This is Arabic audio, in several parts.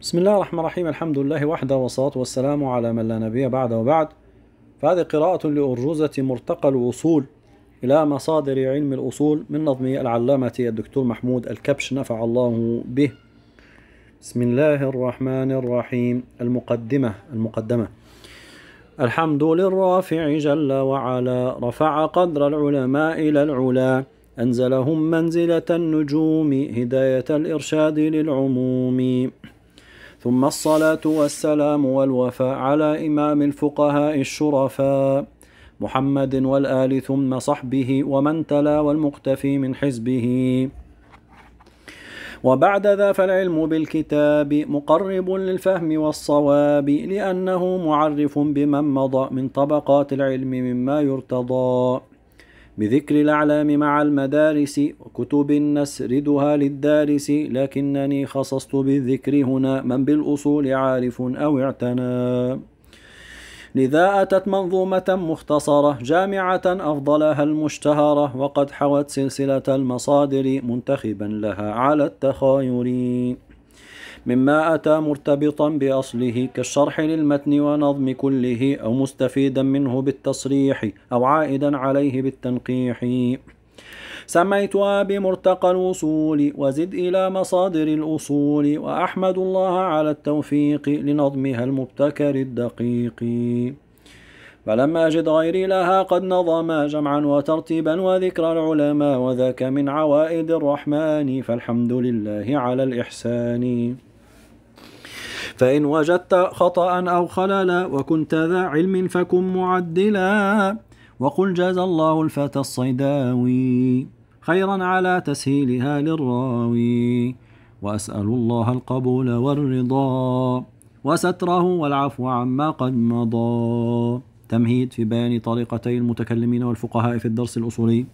بسم الله الرحمن الرحيم الحمد لله وحده والصلاة والسلام على من لا نبي بعد وبعد فهذه قراءة لأرجوزة مرتقى الوصول إلى مصادر علم الأصول من نظم العلامة الدكتور محمود الكبش نفع الله به بسم الله الرحمن الرحيم المقدمة المقدمة الحمد للرافع جل وعلا رفع قدر العلماء إلى العلا أنزلهم منزلة النجوم هداية الإرشاد للعموم ثم الصلاة والسلام والوفاء على إمام الفقهاء الشرفاء محمد والآل ثم صحبه ومن تلا والمقتفي من حزبه وبعد ذا فالعلم بالكتاب مقرب للفهم والصواب لأنه معرف بمن مضى من طبقات العلم مما يرتضى بذكر الأعلام مع المدارس وكتب نسردها للدارس لكنني خصصت بالذكر هنا من بالأصول عارف أو اعتنى لذا أتت منظومة مختصرة جامعة أفضلها المشتهرة وقد حوت سلسلة المصادر منتخبا لها على التخاير مما أتى مرتبطا بأصله كالشرح للمتن ونظم كله أو مستفيدا منه بالتصريح أو عائدا عليه بالتنقيح سميتها بمرتقى الوصول وزد إلى مصادر الأصول وأحمد الله على التوفيق لنظمها المبتكر الدقيق فلم أجد غيري لها قد نظما جمعا وترتيبا وذكر العلماء وذاك من عوائد الرحمن فالحمد لله على الإحسان فإن وجدت خطأ أو خللا وكنت ذا علم فكن معدلا وقل جاز الله الفتى الصيداوي خيرا على تسهيلها للراوي وأسأل الله القبول والرضا وستره والعفو عما قد مضى تمهيد في بيان طريقتي المتكلمين والفقهاء في الدرس الأصولي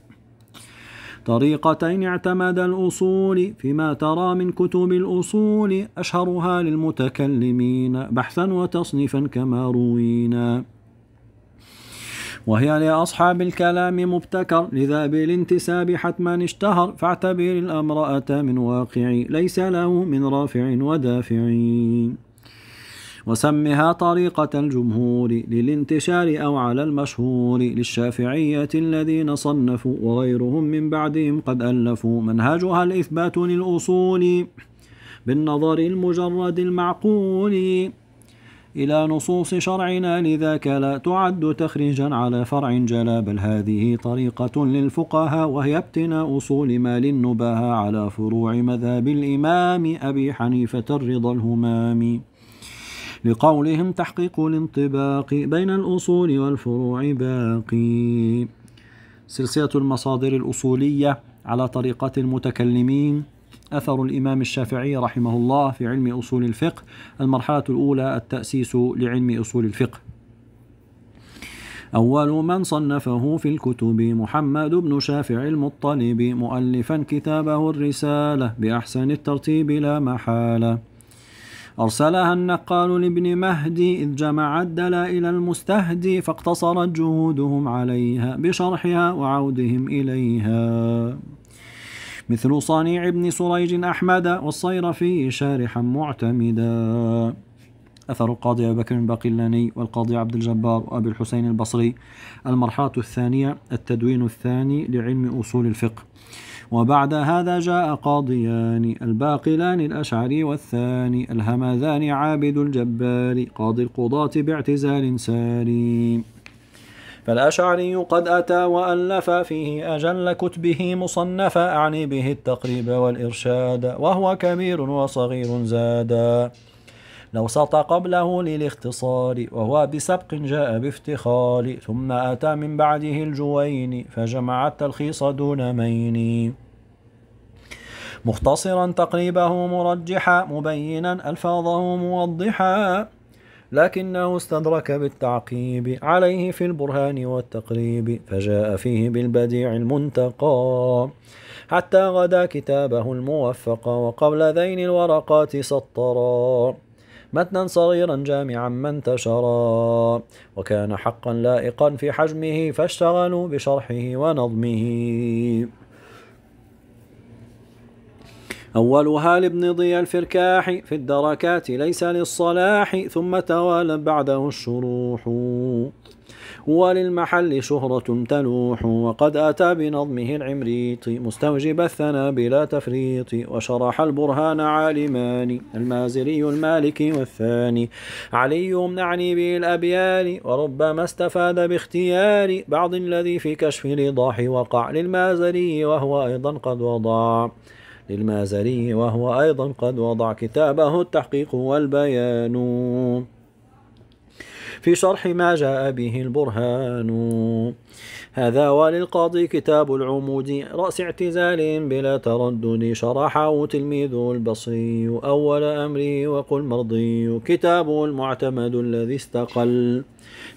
طريقتين اعتمد الأصول فيما ترى من كتب الأصول أشهرها للمتكلمين بحثا وتصنيفا كما روينا وهي لأصحاب الكلام مبتكر لذا بالانتساب حتما اشتهر فاعتبر الأمر أتى من واقع ليس له من رافع ودافع وسمها طريقة الجمهور للانتشار أو على المشهور للشافعية الذين صنفوا وغيرهم من بعدهم قد ألفوا منهجها الإثبات للأصول بالنظر المجرد المعقول إلى نصوص شرعنا لذاك لا تعد تخريجا على فرع جلا بل هذه طريقة للفقهاء وهي ابتناء أصول ما للنباها على فروع مذهب الإمام أبي حنيفة الرضا الهمام لقولهم تحقيق الانطباق بين الأصول والفروع باقي سلسلة المصادر الأصولية على طريقة المتكلمين أثر الإمام الشافعي رحمه الله في علم أصول الفقه المرحلة الأولى التأسيس لعلم أصول الفقه أول من صنفه في الكتب محمد بن شافع المطلب مؤلفا كتابه الرسالة بأحسن الترتيب لا محالة أرسلها النقال لابن مهدي إذ جمع الدلائل المستهدي فاقتصرت جهودهم عليها بشرحها وعودهم إليها مثل صنيع ابن سريج أحمد والصيرفي شارحا معتمدا أثر القاضي أبو بكر الباقلاني والقاضي عبد الجبار وأبي الحسين البصري المرحلة الثانية التدوين الثاني لعلم أصول الفقه وبعد هذا جاء قاضيان الباقلان الأشعري والثاني الهمذان عابد الجبار قاضي القضاة باعتزال سليم فالأشعري قد أتى وألف فيه أجل كتبه مصنفا أعني به التقريب والإرشاد وهو كبير وصغير زادا لو سط قبله للاختصار وهو بسبق جاء بافتخار ثم أتى من بعده الجوين فجمع التلخيص دون مين مختصرا تقريبه مرجحا مبينا ألفاظه موضحا لكنه استدرك بالتعقيب عليه في البرهان والتقريب فجاء فيه بالبديع المنتقى حتى غدا كتابه الموفق وقبل ذين الورقات سطرا متنا صغيرا جامعا ما انتشرا وكان حقا لائقا في حجمه فاشتغلوا بشرحه ونظمه أولها لابن ضي الفركاح في الدركات ليس للصلاح ثم توالى بعده الشروح وللمحل شهرة تلوح وقد أتى بنظمه العمريط مستوجب الثنا بلا تفريط وشرح البرهان عالمان المازري المالكي والثاني علي نعني به الأبيان وربما استفاد باختيار بعض الذي في كشف الإيضاح وقع للمازري وهو أيضا قد وضع للمازري وهو أيضا قد وضع كتابه التحقيق والبيان في شرح ما جاء به البرهان هذا وللقاضي كتاب العمود رأس اعتزال بلا تردد شرحه تلميذ البصري أول أمري وقل مرضي كتاب المعتمد الذي استقل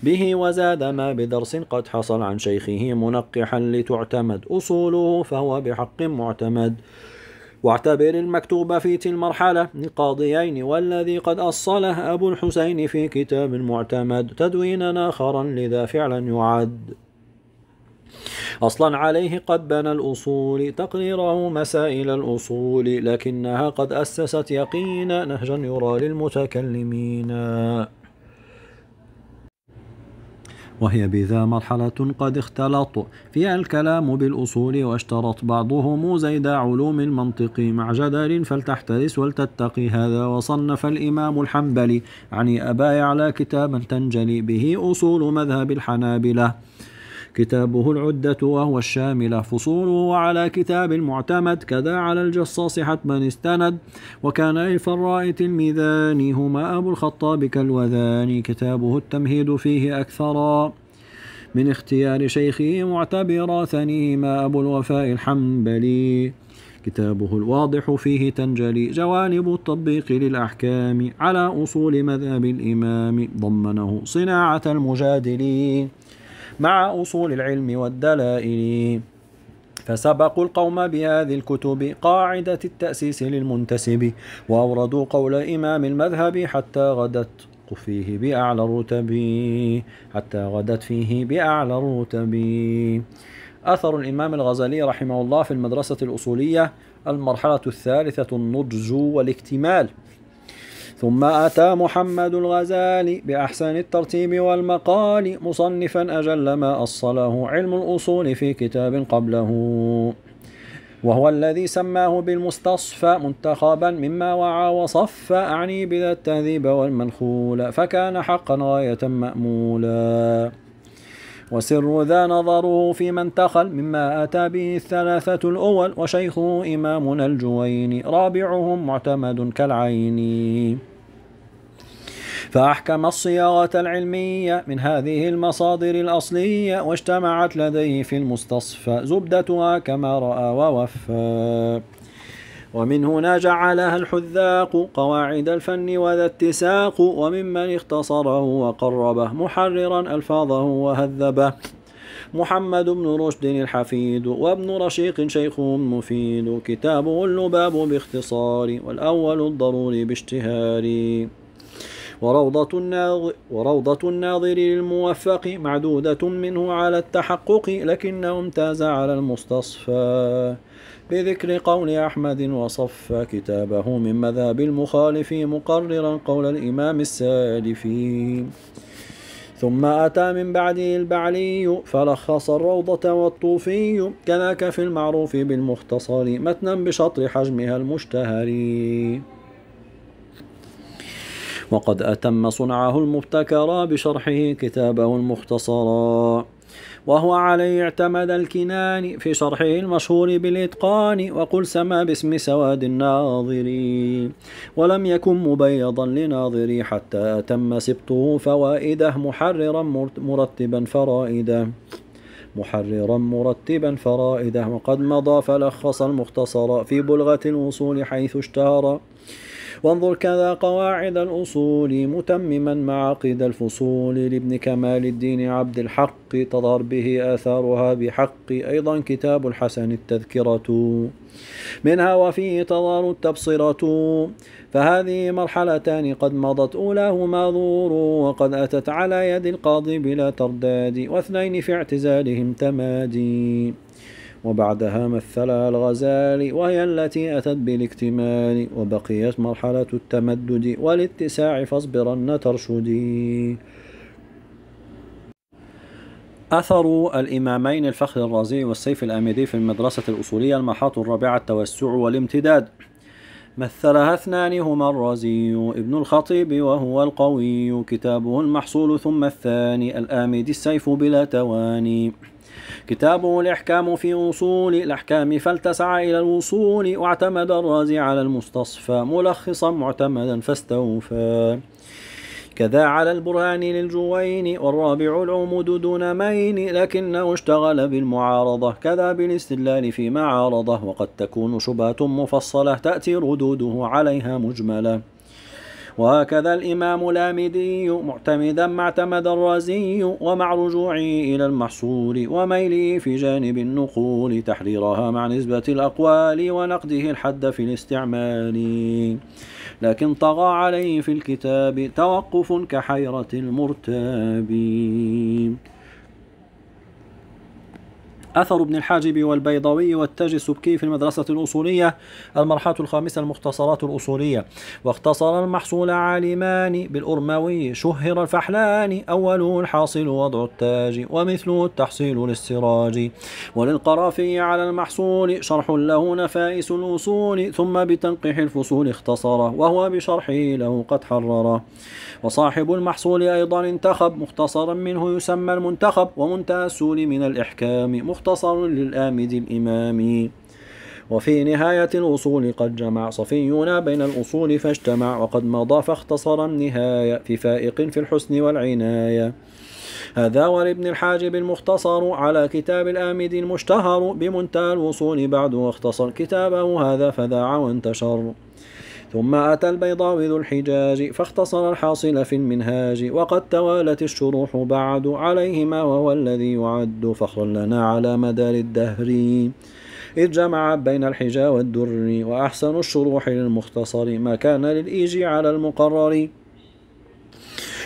به وزاد ما بدرس قد حصل عن شيخه منقحا لتعتمد أصوله فهو بحق معتمد واعتبر المكتوب في تلك المرحلة للقاضيين والذي قد أصله أبو الحسين في كتاب معتمد تدوينا آخرا لذا فعلا يعد أصلا عليه قد بنى الأصول تقريره مسائل الأصول لكنها قد أسست يقينا نهجا يرى للمتكلمين وهي بذا مرحلة قد اختلط فيها الكلام بالأصول واشترط بعضهم زيد علوم المنطق مع جدل فلتحترس ولتتقي هذا وصنف الإمام الحنبلي عن أبا يعلى كتابا تنجلي به أصول مذهب الحنابلة كتابه العدة وهو الشاملة فصوله على كتاب المعتمد كذا على الجصاص حتما استند وكان الفراء تلميذان هما أبو الخطاب كالوذان كتابه التمهيد فيه أكثرا من اختيار شيخه معتبرا ثنيهما أبو الوفاء الحنبلي كتابه الواضح فيه تنجلي جوانب التطبيق للأحكام على أصول مذهب الإمام ضمنه صناعة المجادلين مع أصول العلم والدلائل فسبقوا القوم بهذه الكتب قاعدة التأسيس للمنتسب وأوردوا قول إمام المذهب حتى غدت فيه بأعلى الرتب حتى غدت فيه بأعلى الرتب أثر الإمام الغزالي رحمه الله في المدرسة الأصولية المرحلة الثالثة النضج والاكتمال ثم أتى محمد الغزالي بأحسن الترتيب والمقال مصنفا أجل ما أصله علم الأصول في كتاب قبله وهو الذي سماه بالمستصفى منتخبا مما وعى وصفى أعني بذا التهذيب والمنخول فكان حقا غاية مأمولا وسر ذا نظره في من تخل مما أتى به الثلاثة الأول وشيخه إمامنا الجويني رابعهم معتمد كالعين فأحكم الصياغة العلمية من هذه المصادر الأصلية واجتمعت لديه في المستصفى زبدتها كما رأى ووفى ومن هنا جعلها الحذاق قواعد الفن وذا اتساق وممن اختصره وقربه محررا ألفاظه وهذبه محمد بن رشد الحفيد وابن رشيق شيخ مفيد كتابه اللباب باختصار والأول الضروري باشتهار وروضة الناظر, وروضة الناظر للموفق معدودة منه على التحقق لكنه امتاز على المستصفى بذكر قول أحمد وصفى كتابه من مذهب المخالف مقررا قول الإمام السالفي ثم أتى من بعده البعلي فلخص الروضة والطوفي كذاك في المعروف بالمختصر متنا بشطر حجمها المشتهر وقد أتم صنعه المبتكر بشرحه كتابه المختصر وهو عليه اعتمد الكناني في شرحه المشهور بالإتقان وقل سما باسم سواد الناظري ولم يكن مبيضا لناظري حتى تم سبطه فوائده محررا مرتبا فرائده محررا مرتبا فرائده وقد مضى فلخص المختصر في بلغة الوصول حيث اشتهر وانظر كذا قواعد الأصول متمما معقد الفصول لابن كمال الدين عبد الحق تظهر به آثارها بحق أيضا كتاب الحسن التذكرة منها وفيه تظهر التبصرة فهذه مرحلتان قد مضت أولاهما ظهور وقد أتت على يد القاضي بلا ترداد واثنين في اعتزالهم تمادي وبعدها مثلها الغزالي وهي التي أتت بالاكتمال وبقيت مرحلة التمدد والاتساع فاصبرن ترشدي أثر الإمامين الفخر الرازي والسيف الآمدي في المدرسة الأصولية المحاط الرابعة التوسع والامتداد مثلها اثنان هما الرازي ابن الخطيب وهو القوي كتابه المحصول ثم الثاني الآمد السيف بلا تواني كتابه الإحكام في أصول الأحكام فالتسع إلى الوصول واعتمد الرازي على المستصفى ملخصا معتمدا فاستوفى كذا على البرهان للجوين والرابع العمود دون مين لكنه اشتغل بالمعارضة كذا بالاستدلال في معارضة وقد تكون شبهة مفصلة تأتي ردوده عليها مجملة وهكذا الإمام الامدي معتمدا ما اعتمد الرازي ومع رجوعه إلى المحصول وميله في جانب النقول تحريرها مع نسبة الأقوال ونقده الحد في الاستعمال لكن طغى عليه في الكتاب توقف كحيرة المرتاب أثر ابن الحاجب والبيضوي والتاج السبكي في المدرسة الأصولية المرحلة الخامسة المختصرات الأصولية واختصر المحصول عالمان بالأرموي شهر الفحلان أوله الحاصل وضع التاج ومثله التحصيل للسراج وللقرافي على المحصول شرح له نفائس الأصول ثم بتنقيح الفصول اختصره وهو بشرحه له قد حرره وصاحب المحصول أيضا انتخب مختصرا منه يسمى المنتخب ومنتهى السول من الإحكام مختصر مختصر للآمد الإمام وفي نهاية الأصول قد جمع صفيون بين الأصول فاجتمع وقد مضى فاختصر النهاية في فائق في الحسن والعناية هذا ولابن الحاجب المختصر على كتاب الآمد المشتهر بمنتهى الوصول بعد واختصر كتابه هذا فذاع وانتشر ثم أتى البيضاوي ذو الحجاج فاختصر الحاصل في المنهاج وقد توالت الشروح بعد عليهما وهو الذي يعد فخرا لنا على مدار الدهر إذ جمع بين الحجا والدر وأحسن الشروح للمختصر ما كان للإيجي على المقرر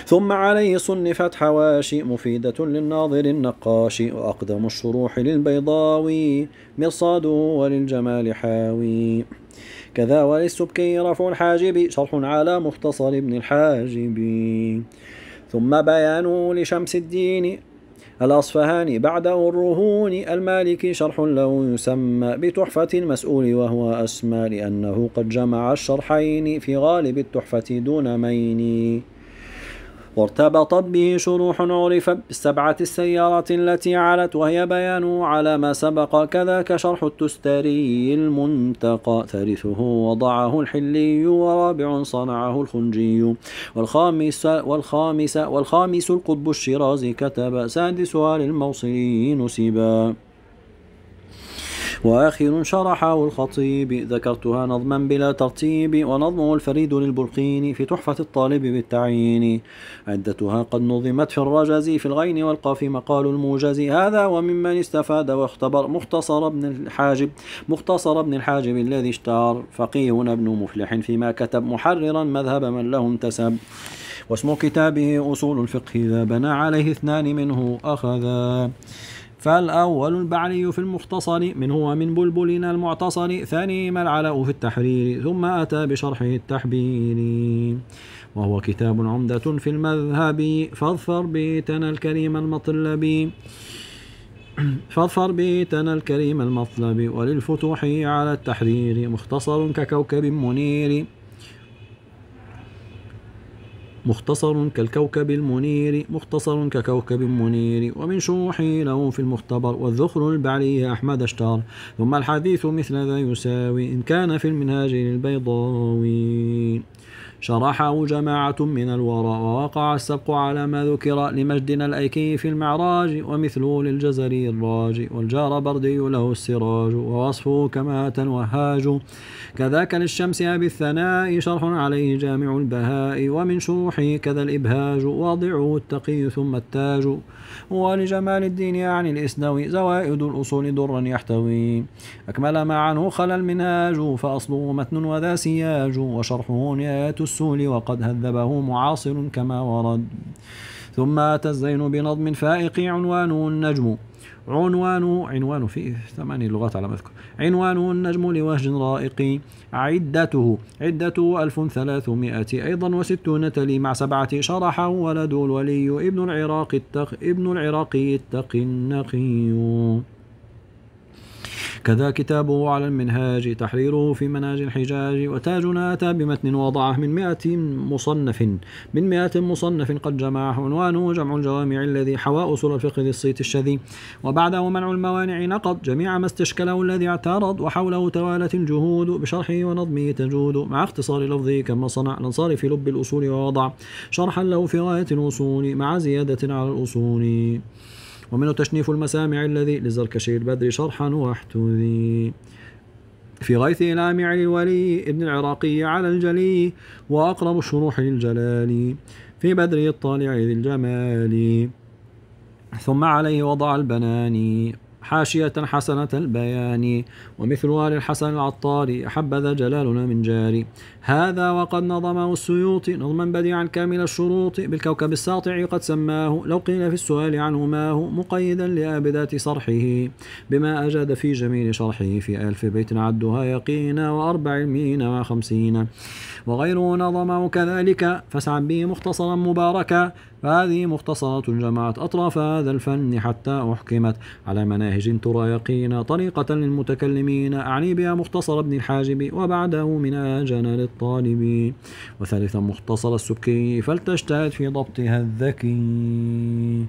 ثم عليه صنفت حواشي مفيدة للناظر النقاش وأقدم الشروح للبيضاوي مرصاده وللجمال حاوي كذا وللسبكي رفع الحاجب شرح على مختصر ابن الحاجب ثم بيانه لشمس الدين الأصفهاني بعده الرهون المالكي شرح له يسمى بتحفة المسؤول وهو أسمى لأنه قد جمع الشرحين في غالب التحفة دون مين وارتبطت به شروح عرفت بالسبعة السيارات التي علت وهي بيان على ما سبق كذاك شرح التستري المنتقى ثالثه وضعه الحلي ورابع صنعه الخنجي والخامس والخامس والخامس القطب الشرازي كتب سادسها للموصلي نسبا وآخر شرحه الخطيب ذكرتها نظما بلا ترتيب ونظمه الفريد للبرقين في تحفة الطالب بالتعيين عدتها قد نظمت في الرجز في الغين والقاف مقال الموجز هذا وممن استفاد واختبر مختصر ابن الحاجب مختصر ابن الحاجب الذي اشتهر فقيه ابن مفلح فيما كتب محررا مذهب من له انتسب واسم كتابه أصول الفقه إذا بنى عليه اثنان منه أخذا فالأول البعلي في المختصر من هو من بلبلنا المعتصر ثاني ما العلاء في التحرير ثم أتى بشرحه التحبيري وهو كتاب عمدة في المذهب فاظفر بيتنا الكريم المطلبي فاظفر بيتنا الكريم المطلب وللفتوح على التحرير مختصر ككوكب منير مختصر كالكوكب المنير مختصر ككوكب منير ومن شوحي له في المختبر والذخر البعلي أحمد اشتار ثم الحديث مثل ذا يساوي إن كان في المنهاج للبيضاوي شرحه جماعة من الورى ووقع السبق على ما ذكر لمجدنا الأيكي في المعراج ومثله للجزري الراج والجار بردي له السراج ووصفه كما تنوهاج كذاك للشمس أبي الثناء شرح عليه جامع البهاء ومن شروحه كذا الإبهاج واضعه التقي ثم التاج ولجمال الدين يعني الإسدوي زوائد الأصول درا يحتوي أكمل ما عنه خلا المنهاج فأصله متن وذا سياج وشرحه نهاية السول وقد هذبه معاصر كما ورد ثم أتى الزين بنظم فائق عنوانه النجم عنوان عنوان في ثماني لغات على ما أذكر عنوان النجم لوهج رائق عدته عدته 1300 أيضا وستون تلي مع سبعة شرحه ولد الولي ابن العراق التق ابن العراقي التقي النقي كذا كتابه على المنهاج تحريره في مناج الحجاج وتاجنا أتى بمتن وضعه من مئة مصنف من مئة مصنف قد جمعه عنوانه جمع الجوامع الذي حوى أصول الفقه للصيت الشذي وبعده منع الموانع نقض جميع ما استشكله الذي اعترض وحوله توالت الجهود بشرحه ونظمه تجود مع اختصار لفظه كما صنع الأنصار في لب الأصول ووضع شرحا له في غاية الوصول مع زيادة على الأصول ومنه تشنيف المسامع الذي لزركشي البدر شرحا واحتذي في غيث لامع الولي ابن العراقي على الجلي وأقرب الشروح للجلال في بدر الطالع ذي الجمال ثم عليه وضع البناني حاشية حسنة البيان ومثلها للحسن العطاري أحبذا جلالنا من جاري هذا وقد نظمه السيوطي نظما بديعا كامل الشروط بالكوكب الساطع قد سماه لو قيل في السؤال عنه ما هو مقيدا لآبدات صرحه بما أجاد في جميل شرحه في ألف بيت عدها يقينا وأربع مئين وخمسين وغيره نظمه كذلك فاسعا به مختصرا مباركا فهذه مختصرات جمعت أطراف هذا الفن حتى أحكمت على مناهج ترى يقينا طريقة للمتكلمين أعني بها مختصر ابن الحاجب وبعده من منهاجنا للطالبين وثالثا مختصر السكي فلتجتهد في ضبطها الذكي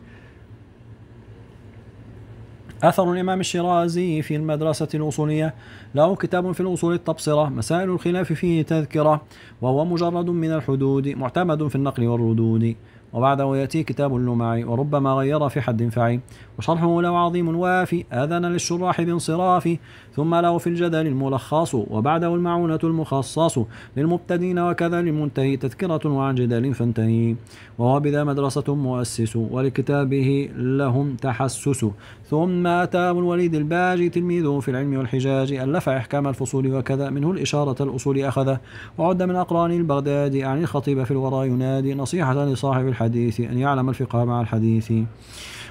أثر الإمام الشيرازي في المدرسة الأصولية له كتاب في الأصول التبصرة مسائل الخلاف فيه تذكرة وهو مجرد من الحدود معتمد في النقل والردود وبعده يأتي كتاب اللماعي وربما غير في حد فعي وشرحه له عظيم وافي آذن للشراح بانصرافي ثم له في الجدل الملخص وبعده المعونة المخصص للمبتدين وكذا للمنتهي تذكرة وعن جدال فانتهي وهو بذا مدرسة مؤسس ولكتابه لهم تحسس ثم أتى أبو الوليد الباجي تلميذه في العلم والحجاج ألف إحكام الفصول وكذا منه الإشارة الأصول أخذه وعد من أقران البغداد عن الخطيب في الورى ينادي نصيحة لصاحب الحديث أن يعلم الفقه مع الحديث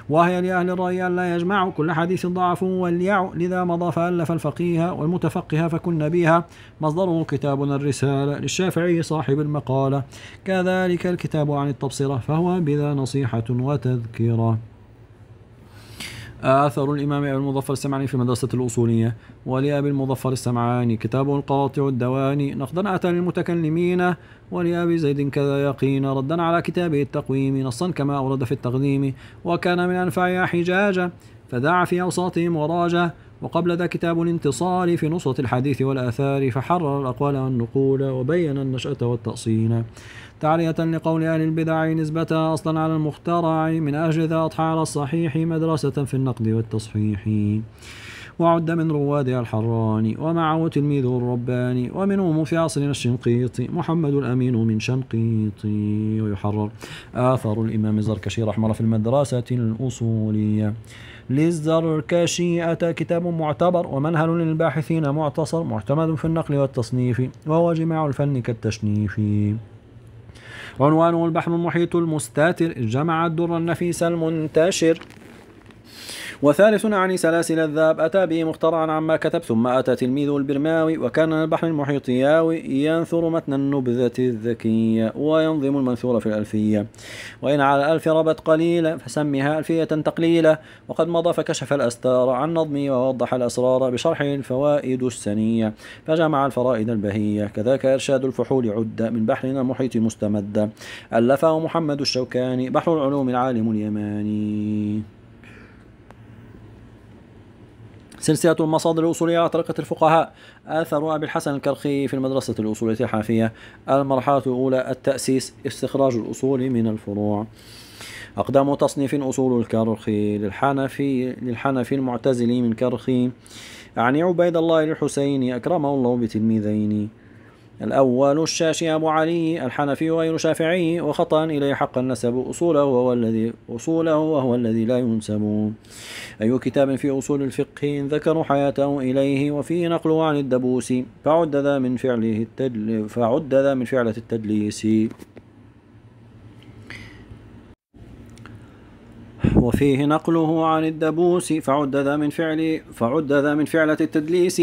وهي لأهل الرأي أن لا يجمع كل حديث ضعف واليع لذا مضى فألف الفقيه والمتفقه فكن بها مصدره كتابنا الرسالة للشافعي صاحب المقالة كذلك الكتاب عن التبصرة فهو بذا نصيحة وتذكرة آثر الإمام أبي المظفر السمعاني في مدرسة الأصولية ولأبي المظفر السمعاني كتاب القاطع الدواني نقدا أتى للمتكلمين ولأبي زيد كذا يقينا ردا على كتابه التقويم نصا كما أورد في التقديم وكان من أنفعها حجاجة فذاع في أوساطهم وراجه وقبل ذا كتاب الانتصار في نصرة الحديث والآثار فحرر الأقوال والنقول وبين النشأة والتأصيل تعلية لقول أهل البدع نسبة أصلا على المخترع من أجل ذا أطحال الصحيح مدرسة في النقد والتصحيح وعد من روادها الحراني ومعه تلميذه الرباني ومنهم في عصرنا الشنقيطي محمد الأمين من شنقيطي ويحرر آثر الإمام الزركشي رحمه الله في المدرسة الأصولية للزركشي أتى كتاب معتبر ومنهل للباحثين معتصر معتمد في النقل والتصنيف وهو جماع الفن كالتشنيف عنوانه البحر المحيط المستاتر جمع الدر النفيس المنتشر وثالث عن سلاسل الذهب أتى به مخترعا عما كتب ثم أتى تلميذ البرماوي وكان البحر المحيط ياوي ينثر متن النبذة الذكية وينظم المنثور في الألفية وإن على الألف ربت قليلا فسمها ألفية تقليلة وقد مضى فكشف الأستار عن نظمه ووضح الأسرار بشرحه الفوائد السنية فجمع الفرائد البهية كذاك إرشاد الفحول عد من بحرنا المحيط مستمدة ألفه محمد الشوكاني بحر العلوم العالم اليماني سلسلة المصادر الأصولية على طريقة الفقهاء آثر أبي الحسن الكرخي في المدرسة الأصولية الحافية المرحلة الأولى التأسيس استخراج الأصول من الفروع أقدم تصنيف أصول الكرخي للحنفي للحنفي المعتزلي من كرخي عن عبيد الله الحسيني أكرمه الله بتلميذين الأول الشاشي أبو علي الحنفي غير شافعي وخطأ إليه حق النسب أصوله وهو الذي أصوله وهو الذي لا ينسب أي كتاب في أصول الفقه ذكروا حياته إليه وفيه نقل عن الدبوس فعد ذا من فعله التدل فعد ذا من فعلة التدليس وفيه نقله عن الدبوس فعد ذا من فعل فعد ذا من فعلة التدليس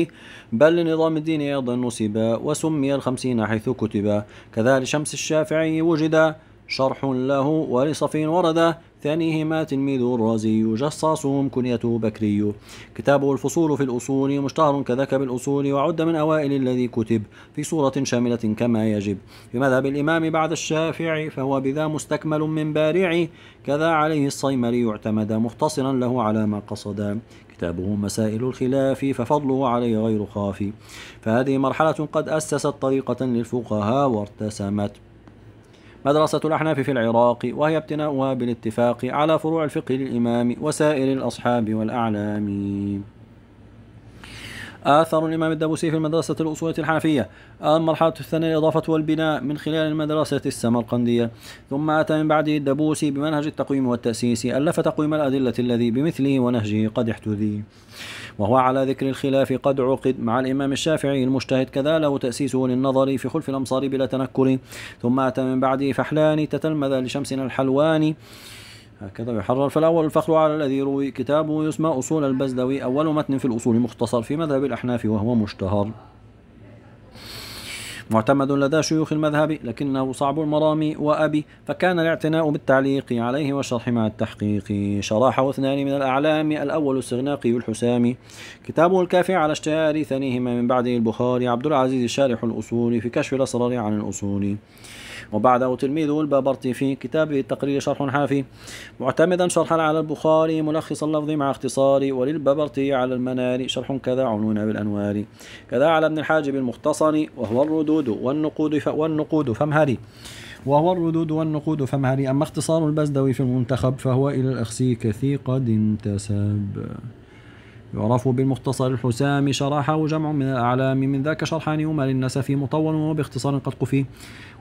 بل لنظام الدين أيضا نسبا وسمي الخمسين حيث كتبا كذا لشمس الشافعي وجدا شرح له ولصفين ورده ثانيهما تلميذ الرازي جصاصهم كنيته بكري كتابه الفصول في الأصول مشتهر كذاك بالأصول وعد من أوائل الذي كتب في صورة شاملة كما يجب في مذهب الإمام بعد الشافعي فهو بذا مستكمل من بارع كذا عليه الصيمري يعتمد مختصرا له على ما قصد كتابه مسائل الخلاف ففضله عليه غير خافي فهذه مرحلة قد أسست طريقة للفقهاء وارتسمت مدرسة الأحناف في العراق وهي ابتناؤها بالاتفاق على فروع الفقه للإمام وسائر الأصحاب والأعلام آثر الإمام الدبوسي في المدرسة الأصولية الحنفية المرحلة الثانية الإضافة والبناء من خلال المدرسة السمرقندية ثم أتى من بعده الدبوسي بمنهج التقويم والتأسيس ألف تقويم الأدلة الذي بمثله ونهجه قد احتذي وهو على ذكر الخلاف قد عقد مع الإمام الشافعي المجتهد كذا له تأسيسه للنظر في خلف الأمصار بلا تنكر ثم أتى من بعده فحلان تتلمذ لشمسنا الحلواني هكذا يحرر فالأول الفخر على الذي روي كتابه يسمى أصول البزدوي أول متن في الأصول مختصر في مذهب الأحناف وهو مشتهر معتمد لدى شيوخ المذهب لكنه صعب المرام وأبي فكان الاعتناء بالتعليق عليه والشرح مع التحقيق شرحه اثنان من الأعلام الأول السغناقي الحسامي كتابه الكافي على اشتهار ثانيهما من بعده البخاري عبد العزيز شارح الأصول في كشف الأسرار عن الأصول وبعده تلميذه البابرتي في كتابه التقرير شرح حافي معتمدا شرحا على البخاري ملخص اللفظ مع اختصار وللبابرتي على المناري شرح كذا عنون بالأنوار كذا على ابن الحاجب المختصر وهو الردود والنقود والنقود فامهري وهو الردود والنقود فامهري أما اختصار البزدوي في المنتخب فهو إلى الأخسي كثي قد انتسب يعرف بالمختصر الحسام شرحه جمع من الأعلام من ذاك شرحان هما للنسفي مطول وباختصار قد قفي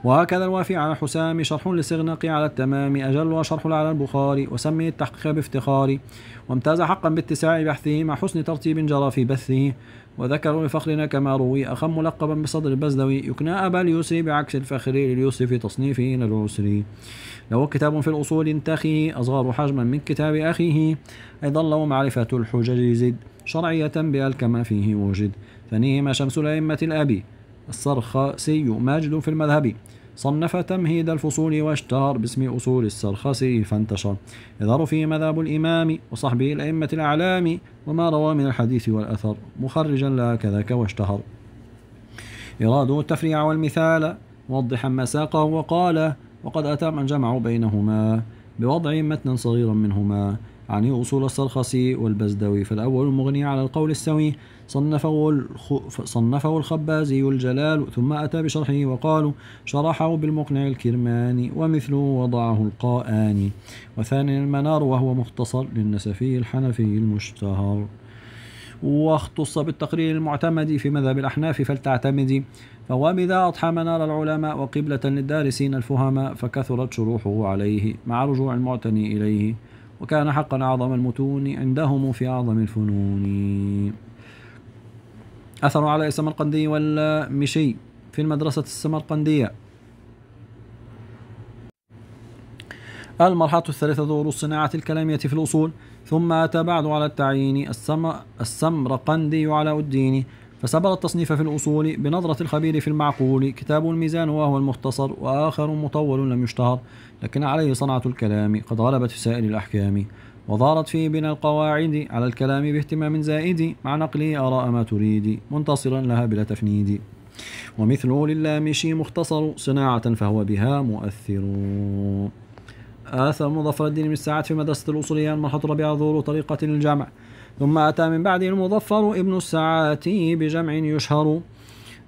وهكذا الوافي على حسام شرح للسغنق على التمام أجل شرح على البخاري وسمي التحقيق بافتخاري وامتاز حقا باتساع بحثه مع حسن ترتيب جرى في بثه وذكروا لفخرنا كما روي أخا ملقبا بصدر البزدوي يكنى أبا اليسري بعكس الفخري لليسري في تصنيفه إلى العسري له كتاب في الأصول انتخيه أصغر حجما من كتاب أخيه أيضا له معرفة الحجج زد شرعية بأل كما فيه وجد ثانيهما شمس الأئمة الأبي الصرخسي ماجد في المذهب صنف تمهيد الفصول واشتهر باسم أصول السرخسي فانتشر يظهر فيه مذهب الإمام وصحبه الأئمة الأعلام وما روى من الحديث والأثر مخرجا لها كذاك واشتهر إراده التفريع والمثال موضحا ما ساقه وقال وقد أتى من جمع بينهما بوضع متنا صغيرا منهما عن أصول السرخسي والبزدوي فالأول المغني على القول السوي صنفه, الخ... صنفه الخبازي الجلال ثم أتى بشرحه وقالوا شرحه بالمقنع الكرماني ومثله وضعه القآني وثاني المنار وهو مختصر للنسفي الحنفي المشتهر واختص بالتقرير المعتمد في مذهب الأحناف فلتعتمد فوامذا أضحى منار العلماء وقبلة للدارسين الفهماء فكثرت شروحه عليه مع رجوع المعتني إليه وكان حقا أعظم المتون عندهم في أعظم الفنون أثر على السمرقندي والمشي في المدرسة السمرقندية المرحلة الثالثة ظهور الصناعة الكلامية في الأصول ثم أتى بعد على التعيين السمرقندي على الدين فسبق التصنيف في الأصول بنظرة الخبير في المعقول كتاب الميزان وهو المختصر وآخر مطول لم يشتهر لكن عليه صنعة الكلام قد غلبت في سائر الأحكام وظهرت فيه بناء القواعد على الكلام باهتمام زائد مع نقله آراء ما تريد منتصرا لها بلا تفنيد ومثله للامشي مختصر صناعة فهو بها مؤثر آثر مظفر الدين من الساعات في مدرسة الأصوليان المرحلة ربيع ظهور طريقة للجمع ثم أتى من بعده المظفر ابن السعاتي بجمع يشهر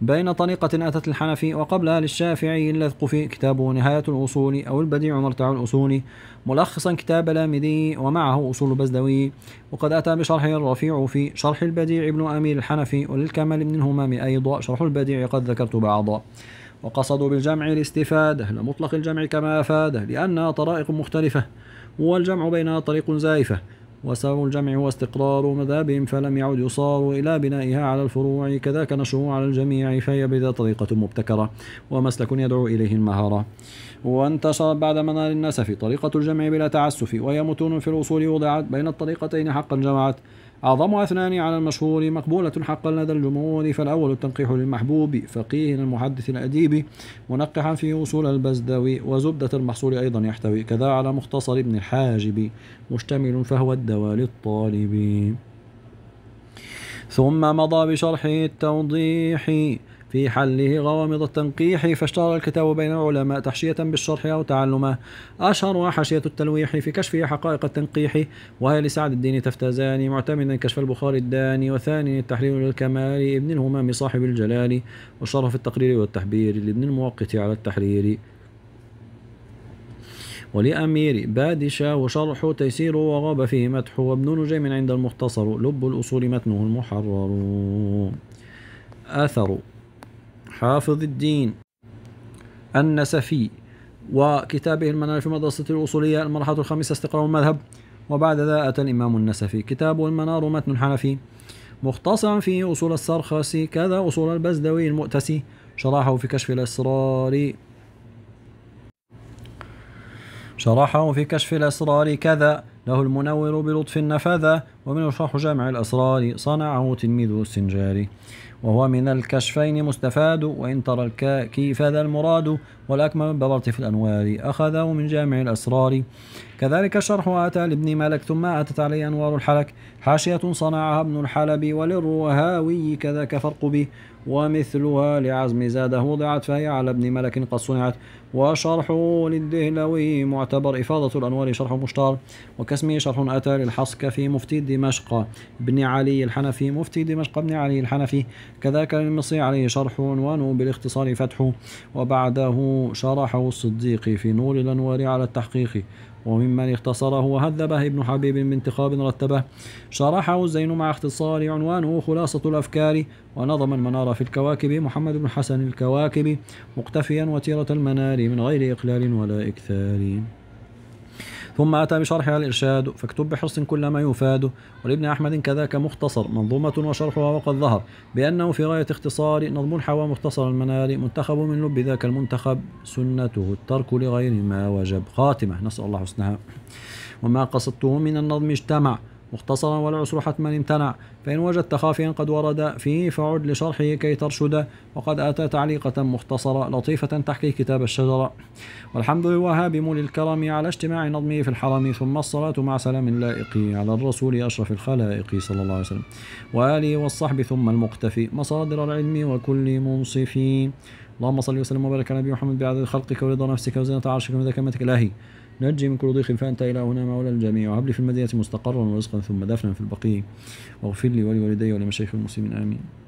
بين طريقة أتت الحنفي وقبلها للشافعي اللذق في كتابه نهاية الأصول أو البديع مرتع الأصول ملخصا كتاب لامدي ومعه أصول بزدوي وقد أتى بشرحه الرفيع في شرح البديع ابن أمير الحنفي وللكمال من الهمام أيضا شرح البديع قد ذكرت بعضا وقصدوا بالجمع الاستفادة لمطلق الجمع كما أفاده لأنها طرائق مختلفة والجمع بينها طريق زائفة وسر الجمع هو استقرار مذابهم فلم يعد يصار إلى بنائها على الفروع كذاك نشره على الجميع فهي بذا طريقة مبتكرة ومسلك يدعو إليه المهارة وانتشرت بعد منال النسف طريقة الجمع بلا تعسف وهي متون في الأصول وضعت بين الطريقتين حقا جمعت أعظمها اثنان على المشهور مقبولة حقا لدى الجمهور فالأول التنقيح للمحبوب فقيه المحدث الأديب منقحا في وصول البزدوي وزبدة المحصول أيضا يحتوي كذا على مختصر ابن الحاجب مشتمل فهو الدواء للطالب ثم مضى بشرح التوضيح في حله غوامض التنقيح فاشتهر الكتاب بين العلماء تحشية بالشرح أو تعلمه أشهرها حاشية التلويح في كشف حقائق التنقيح وهي لسعد الدين تفتزاني معتمدا كشف البخاري الداني وثاني التحليل للكمال ابن الهمام صاحب الجلال وشرف التقرير والتحبير لابن الموقت على التحرير ولأمير بادشة وشرح تيسير وغاب فيه مدح وابن نجيم عند المختصر لب الأصول متنه المحرر أثر حافظ الدين النسفي وكتابه المناهج في مدرسة الأصولية المرحلة الخامسة استقرار المذهب وبعد ذا أتى الإمام النسفي كتابه المنار متن الحنفي مختصرا في أصول السرخسي كذا أصول البزدوي المؤتسي شرحه في كشف الأسرار شرحه في كشف الأسرار كذا له المنور بلطف النفذة ومنه شرح جامع الأسرار صنعه تلميذ السنجاري وهو من الكشفين مستفاد وإن ترى كيف ذا المراد والأكمل بضرت في الأنوار أخذه من جامع الأسرار كذلك الشرح أتى لابن مالك ثم أتت عليه أنوار الحلك حاشية صنعها ابن الحلبي وللرهاوي كذاك فرق به ومثلها لعزم زاده وضعت فهي على ابن ملك قد صنعت وشرح للدهلوي معتبر إفاضة الأنوار شرح مشتار وكاسمه شرح أتى للحصك في مفتي دمشق بن علي الحنفي مفتي دمشق بن علي الحنفي كذاك للمصري عليه شرح عنوانه بالاختصار فتح وبعده شرحه الصديقي في نور الأنوار على التحقيق وممن اختصره وهذبه ابن حبيب من انتخاب رتبه شرحه الزين مع اختصار عنوانه خلاصة الأفكار ونظم المنار في الكواكب محمد بن حسن الكواكب مقتفيا وتيرة المنار من غير إقلال ولا إكثار ثم أتى بشرحها الإرشاد فاكتب بحرص كل ما يفاد ولابن أحمد كذاك مختصر منظومة وشرحها وقد ظهر بأنه في غاية اختصار نظم الحوى مختصر المنال منتخب من لب ذاك المنتخب سنته الترك لغير ما وجب خاتمة نسأل الله حسنها وما قصدته من النظم اجتمع مختصرا والعسر حتما امتنع فإن وجدت خافيا قد ورد فيه فعد لشرحه كي ترشده وقد آتى تعليقة مختصرة لطيفة تحكي كتاب الشجرة والحمد لله مولي الكرم على اجتماع نظمه في الحرم ثم الصلاة مع سلام لائق على الرسول أشرف الخلائق صلى الله عليه وسلم وآله والصحب ثم المقتفي مصادر العلم وكل منصف اللهم صل وسلم وبارك على نبي محمد بعدد خلقك ورضا نفسك وزينة عرشك ومذاكرتك كلمتك الهي نجي من كل ضيق فأنت إلى هنا مولى الجميع وهب لي في المدينة مستقرا ورزقا ثم دفنا في البقيع واغفر لي ولوالدي ولمشايخ المسلمين آمين